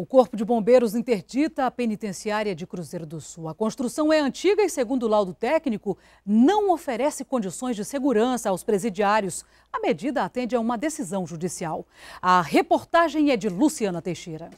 O Corpo de Bombeiros interdita a penitenciária de Cruzeiro do Sul. A construção é antiga e, segundo o laudo técnico, não oferece condições de segurança aos presidiários. A medida atende a uma decisão judicial. A reportagem é de Luciana Teixeira.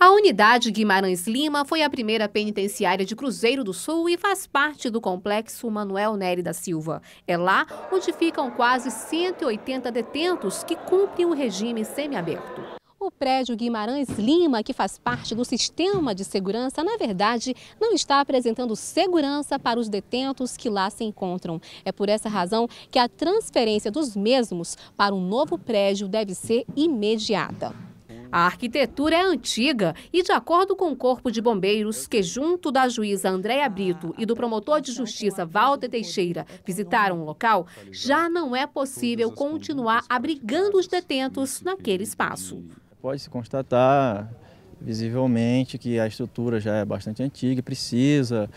A unidade Guimarães Lima foi a primeira penitenciária de Cruzeiro do Sul e faz parte do complexo Manuel Nery da Silva. É lá onde ficam quase 180 detentos que cumprem o regime semiaberto. O prédio Guimarães Lima, que faz parte do sistema de segurança, na verdade, não está apresentando segurança para os detentos que lá se encontram. É por essa razão que a transferência dos mesmos para um novo prédio deve ser imediata. A arquitetura é antiga e, de acordo com o Corpo de Bombeiros, que junto da juíza Andréa Brito e do promotor de justiça Walter Teixeira visitaram o local, já não é possível continuar abrigando os detentos naquele espaço. Pode-se constatar visivelmente que a estrutura já é bastante antiga e precisa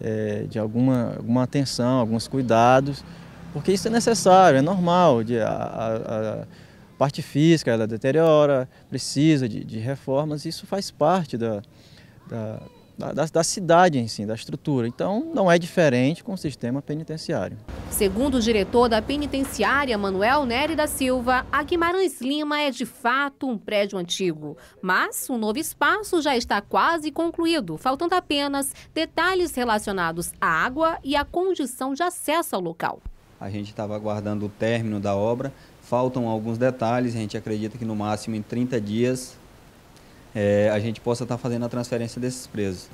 é, de alguma, alguma atenção, alguns cuidados, porque isso é necessário, é normal. De, a, a, a parte física ela deteriora, precisa de, de reformas, isso faz parte da, da, da, da, cidade em si, da estrutura. Então, não é diferente com o sistema penitenciário. Segundo o diretor da penitenciária, Manuel Nery da Silva, a Guimarães Lima é de fato um prédio antigo, mas o novo espaço já está quase concluído, faltando apenas detalhes relacionados à água e à condição de acesso ao local. A gente estava aguardando o término da obra, faltam alguns detalhes, a gente acredita que no máximo em 30 dias é, a gente possa estar tá fazendo a transferência desses presos.